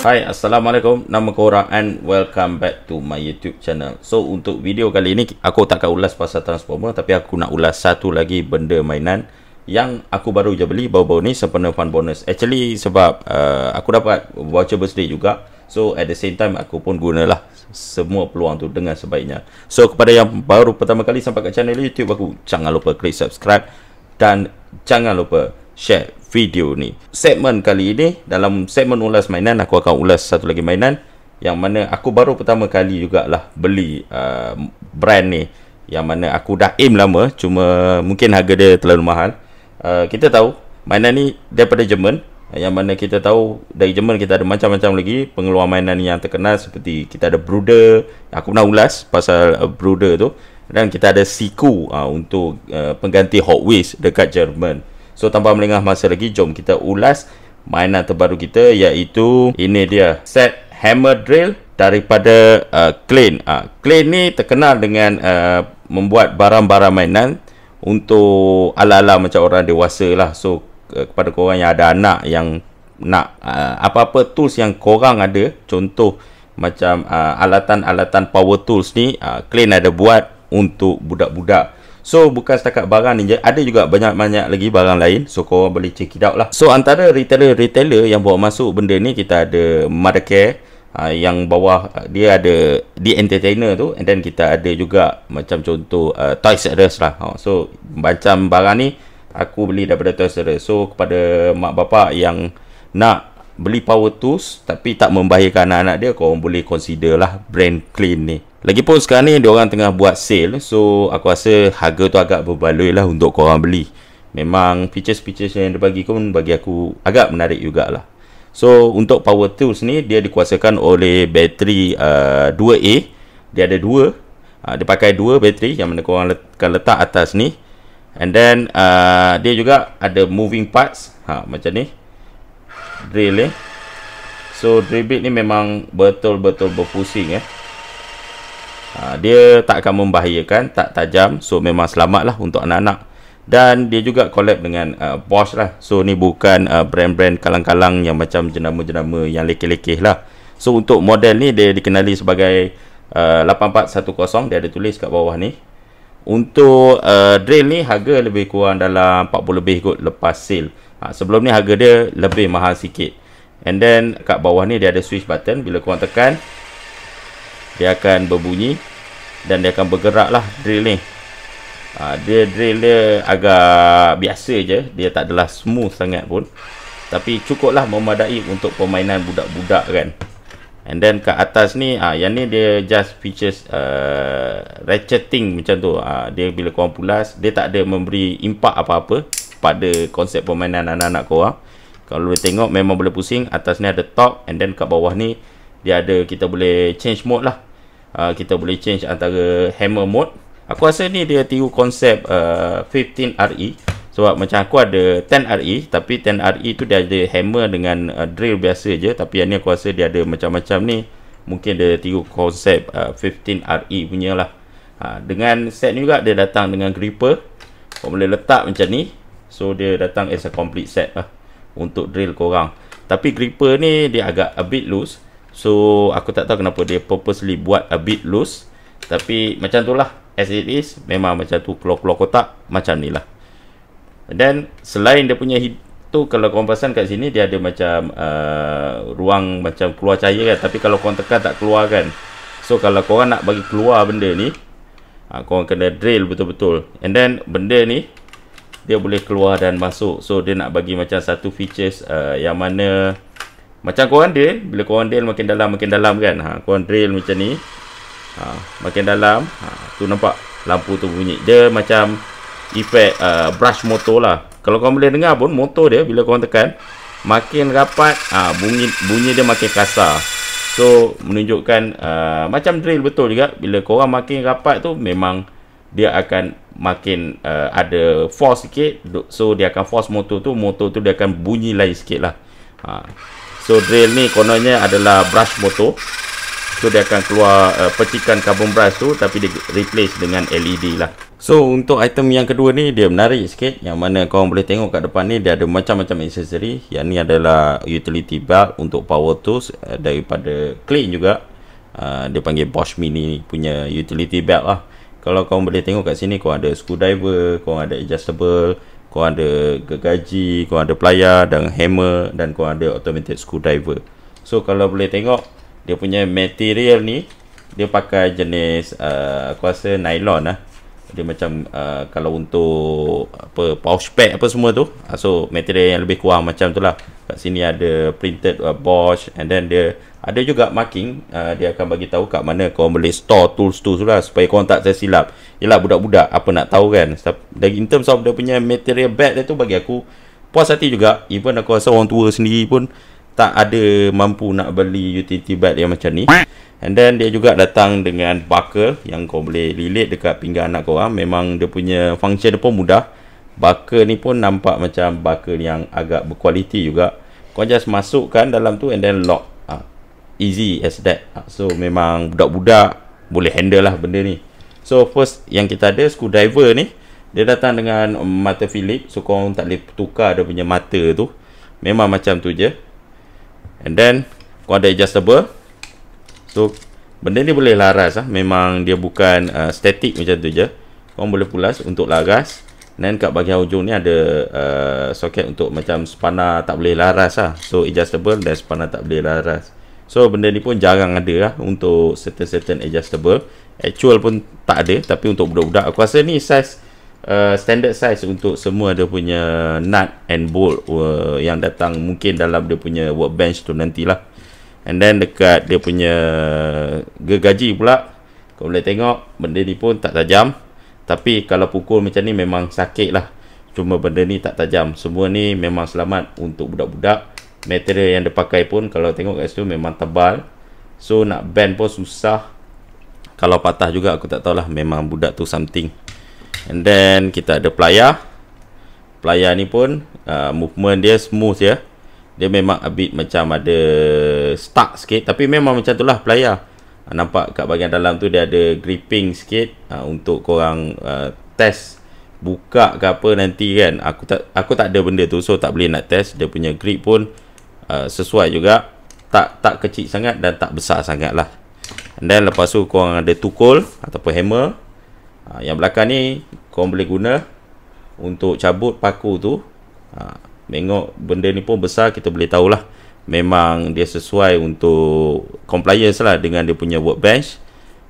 Hai Assalamualaikum Nama korang And welcome back to my YouTube channel So untuk video kali ni Aku tak akan ulas pasal Transformer Tapi aku nak ulas satu lagi benda mainan Yang aku baru je beli Baru-baru ni sempena fun bonus Actually sebab uh, Aku dapat voucher birthday juga So at the same time aku pun gunalah semua peluang tu dengan sebaiknya. So kepada yang baru pertama kali sampai ke channel YouTube aku, jangan lupa klik subscribe dan jangan lupa share video ni. Segmen kali ini dalam segmen ulas mainan aku akan ulas satu lagi mainan yang mana aku baru pertama kali jugalah beli uh, brand ni yang mana aku dah aim lama cuma mungkin harga dia terlalu mahal. Uh, kita tahu mainan ni daripada Jerman yang mana kita tahu dari Jerman kita ada macam-macam lagi pengeluar mainan yang terkenal seperti kita ada Bruder aku pernah ulas pasal uh, Bruder tu dan kita ada Siku uh, untuk uh, pengganti Hot Wheels dekat Jerman So tanpa melengah masa lagi jom kita ulas mainan terbaru kita iaitu ini dia set hammer drill daripada uh, Clean. Uh, ah, Clean ni terkenal dengan uh, membuat barang-barang mainan untuk ala-ala macam orang dewasa lah. So uh, kepada korang yang ada anak yang nak uh, apa-apa tools yang korang ada contoh macam uh, alatan-alatan power tools ni uh, Clean ada buat untuk budak-budak So bukan setakat barang ni je Ada juga banyak-banyak lagi barang lain So korang boleh check it out lah So antara retailer-retailer yang bawa masuk benda ni Kita ada Mothercare Ha, yang bawah ah, dia ada di entertainer tu and then kita ada juga macam contoh uh, Toys R lah ha, so macam barang ni aku beli daripada Toys R so kepada mak bapak yang nak beli power tools tapi tak membahayakan anak-anak dia korang boleh consider lah brand clean ni Lagipun sekarang ni diorang tengah buat sale So aku rasa harga tu agak berbaloi lah untuk korang beli Memang features-features yang dia bagi pun bagi aku agak menarik jugalah So untuk power tools ni dia dikuasakan oleh bateri uh, 2A Dia ada 2 uh, Dia pakai 2 bateri yang mana korang akan letak atas ni And then uh, dia juga ada moving parts ha, Macam ni Drill ni eh. So drill bit ni memang betul-betul berpusing eh Ha, dia tak akan membahayakan, tak tajam. So memang selamat lah untuk anak-anak. Dan dia juga collab dengan uh, Bosch lah. So ni bukan uh, brand-brand kalang-kalang yang macam jenama-jenama yang lekeh-lekeh lah. So untuk model ni dia dikenali sebagai uh, 8410. Dia ada tulis kat bawah ni. Untuk uh, drill ni harga lebih kurang dalam 40 lebih kot lepas sale. Ha, sebelum ni harga dia lebih mahal sikit. And then kat bawah ni dia ada switch button. Bila korang tekan, dia akan berbunyi dan dia akan bergerak lah drill ni ha, dia drill dia agak biasa je dia tak adalah smooth sangat pun tapi cukup lah memadai untuk permainan budak-budak kan and then kat atas ni ha, yang ni dia just features uh, ratcheting macam tu ha, dia bila korang pulas dia tak ada memberi impak apa-apa pada konsep permainan anak-anak korang kalau boleh tengok memang boleh pusing atas ni ada top and then kat bawah ni dia ada kita boleh change mode lah uh, kita boleh change antara hammer mode aku rasa ni dia tiru konsep uh, ah, 15RE sebab macam aku ada 10RE tapi 10RE tu dia ada hammer dengan uh, drill biasa je tapi yang ni aku rasa dia ada macam-macam ni mungkin dia tiru konsep uh, 15RE punya lah ha, dengan set ni juga dia datang dengan gripper kau boleh letak macam ni so dia datang as a complete set lah untuk drill korang tapi gripper ni dia agak a bit loose So aku tak tahu kenapa dia purposely buat a bit loose Tapi macam tu lah As it is Memang macam tu keluar-keluar kotak Macam ni lah Then selain dia punya tu Kalau korang pasang kat sini Dia ada macam uh, ruang macam keluar cahaya kan Tapi kalau korang tekan tak keluar kan So kalau korang nak bagi keluar benda ni ha, ah, Korang kena drill betul-betul And then benda ni Dia boleh keluar dan masuk So dia nak bagi macam satu features uh, Yang mana Yang mana macam korang drill Bila korang drill makin dalam makin dalam kan ha, Korang drill macam ni ha, Makin dalam ha, Tu nampak lampu tu bunyi Dia macam efek uh, brush motor lah Kalau korang boleh dengar pun motor dia bila korang tekan Makin rapat ha, bunyi, bunyi dia makin kasar So menunjukkan uh, macam drill betul juga Bila korang makin rapat tu memang dia akan makin uh, ada force sikit So dia akan force motor tu Motor tu dia akan bunyi lain sikit lah Haa So drill ni kononnya adalah brush motor. So dia akan keluar uh, percikan carbon brush tu tapi dia replace dengan LED lah. So untuk item yang kedua ni dia menarik sikit yang mana kau boleh tengok kat depan ni dia ada macam-macam accessory. Yang ni adalah utility belt untuk power tools uh, daripada clean juga. Uh, dia panggil Bosch Mini punya utility belt lah. Kalau kau boleh tengok kat sini kau ada screwdriver, kau ada adjustable kau ada gergaji, kau ada player dan hammer dan kau ada automated screwdriver. So kalau boleh tengok dia punya material ni dia pakai jenis uh, aku nylon lah. Dia macam uh, kalau untuk apa pouch pack apa semua tu. Ah, so material yang lebih kurang macam tu lah kat sini ada printed uh, Bosch and then dia ada juga marking uh, dia akan bagi tahu kat mana kau boleh store tools tu lah supaya kau tak tersilap. Yalah budak-budak apa nak tahu kan. Dan in terms of dia punya material bag dia tu bagi aku puas hati juga. Even aku rasa orang tua sendiri pun tak ada mampu nak beli utility bag yang macam ni. And then dia juga datang dengan buckle yang kau boleh lilit dekat pinggan anak kau orang. Ah. Memang dia punya function dia pun mudah. Buckle ni pun nampak macam buckle yang agak berkualiti juga kau just masukkan dalam tu and then lock ha. easy as that ha. so memang budak-budak boleh handle lah benda ni so first yang kita ada screwdriver ni dia datang dengan mata Philip so kau tak boleh tukar dia punya mata tu memang macam tu je and then kau ada adjustable so benda ni boleh laras lah memang dia bukan uh, static macam tu je kau boleh pulas untuk laras Then kat bahagian hujung ni ada uh, soket untuk macam spana tak boleh laras lah. So adjustable dan spana tak boleh laras. So benda ni pun jarang ada lah untuk certain-certain adjustable. Actual pun tak ada tapi untuk budak-budak aku rasa ni size Uh, standard size untuk semua dia punya nut and bolt uh, yang datang mungkin dalam dia punya workbench tu nantilah and then dekat dia punya gergaji pula kau boleh tengok benda ni pun tak tajam tapi kalau pukul macam ni memang sakit lah Cuma benda ni tak tajam Semua ni memang selamat untuk budak-budak Material yang dia pakai pun Kalau tengok kat situ memang tebal So nak bend pun susah Kalau patah juga aku tak tahulah Memang budak tu something And then kita ada playa. Playa ni pun uh, Movement dia smooth ya Dia memang a bit macam ada Stuck sikit Tapi memang macam tu lah player Ah, nampak kat bahagian dalam tu dia ada gripping sikit ha, untuk korang uh, test buka ke apa nanti kan aku tak aku tak ada benda tu so tak boleh nak test dia punya grip pun uh, sesuai juga tak tak kecil sangat dan tak besar sangat lah and then lepas tu korang ada tukul ataupun hammer ha, yang belakang ni korang boleh guna untuk cabut paku tu ha, tengok benda ni pun besar kita boleh tahulah lah memang dia sesuai untuk compliance lah dengan dia punya workbench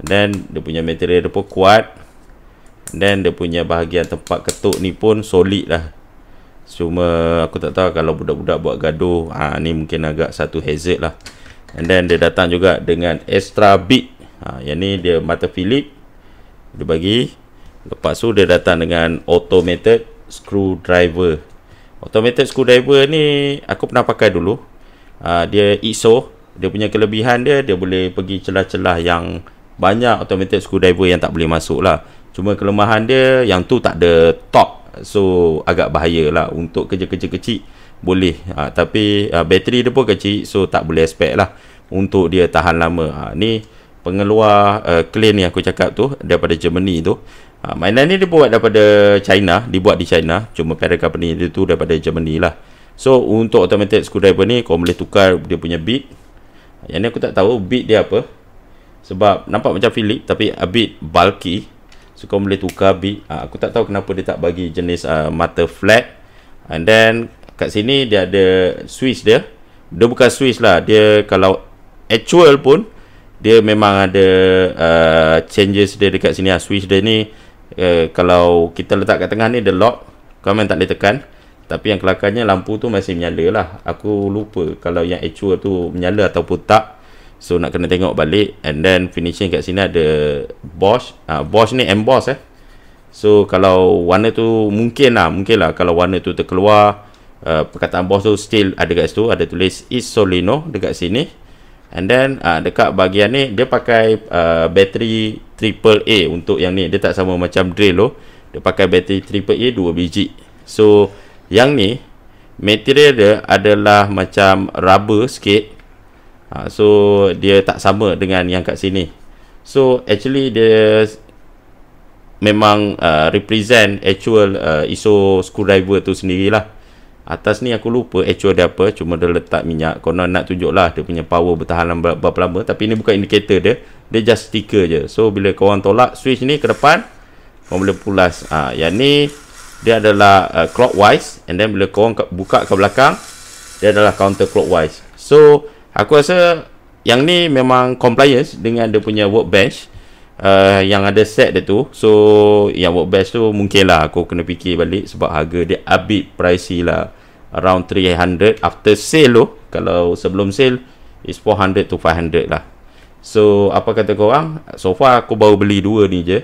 dan dia punya material dia pun kuat dan dia punya bahagian tempat ketuk ni pun solid lah cuma aku tak tahu kalau budak-budak buat gaduh ha, ni mungkin agak satu hazard lah and then dia datang juga dengan extra bit ha, yang ni dia mata philip dia bagi lepas tu dia datang dengan automated screwdriver automated screwdriver ni aku pernah pakai dulu Ah, dia ISO dia punya kelebihan dia dia boleh pergi celah-celah yang banyak automatic screwdriver yang tak boleh masuk lah cuma kelemahan dia yang tu tak ada top so agak bahaya lah untuk kerja-kerja kecil boleh ha, tapi ha, bateri dia pun kecil so tak boleh expect lah untuk dia tahan lama ha, ni pengeluar clean uh, yang aku cakap tu daripada Germany tu ha, mainan ni dibuat daripada China dibuat di China cuma parent company dia tu daripada Germany lah So untuk automated screwdriver ni kau boleh tukar dia punya bit. Yang ni aku tak tahu bit dia apa. Sebab nampak macam Philip tapi a bit bulky. So kau boleh tukar bit. Ha, ah, aku tak tahu kenapa dia tak bagi jenis uh, ah, mata flat. And then kat sini dia ada switch dia. Dia bukan switch lah. Dia kalau actual pun dia memang ada uh, changes dia dekat sini lah. Switch dia ni uh, kalau kita letak kat tengah ni dia lock. Kau memang tak boleh tekan. Tapi yang kelakarnya lampu tu masih menyala lah Aku lupa kalau yang actual tu menyala ataupun tak So nak kena tengok balik And then finishing kat sini ada Bosch ha, Bosch ni emboss eh So kalau warna tu mungkin lah Mungkin lah kalau warna tu terkeluar uh, Perkataan Bosch tu still ada kat situ Ada tulis Isolino dekat sini And then uh, dekat bahagian ni Dia pakai uh, bateri triple A untuk yang ni Dia tak sama macam drill tu oh. Dia pakai bateri triple A 2 biji So yang ni material dia adalah macam rubber sikit. Ha, so dia tak sama dengan yang kat sini. So actually dia memang uh, represent actual uh, ISO screwdriver tu sendirilah. Atas ni aku lupa actual dia apa, cuma dia letak minyak. Konon nak tunjuk lah, dia punya power bertahan berapa lama tapi ini bukan indicator dia. Dia just sticker je. So bila kau tolak switch ni ke depan, kau boleh pulas. Ah ha, yang ni dia adalah uh, clockwise and then bila korang buka ke belakang dia adalah counter clockwise so aku rasa yang ni memang compliance dengan dia punya workbench uh, yang ada set dia tu so yang workbench tu mungkin lah aku kena fikir balik sebab harga dia a bit pricey lah around 300 after sale tu kalau sebelum sale is 400 to 500 lah so apa kata korang so far aku baru beli dua ni je uh,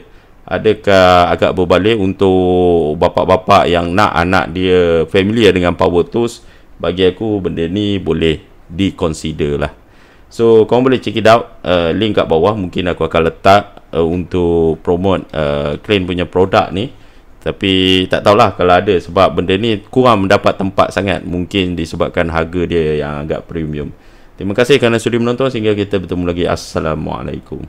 adakah agak berbalik untuk bapa-bapa yang nak anak dia familiar dengan power tools bagi aku benda ni boleh diconsider lah so korang boleh check it out uh, link kat bawah mungkin aku akan letak uh, untuk promote uh, Crane punya produk ni tapi tak tahulah kalau ada sebab benda ni kurang mendapat tempat sangat mungkin disebabkan harga dia yang agak premium terima kasih kerana sudi menonton sehingga kita bertemu lagi Assalamualaikum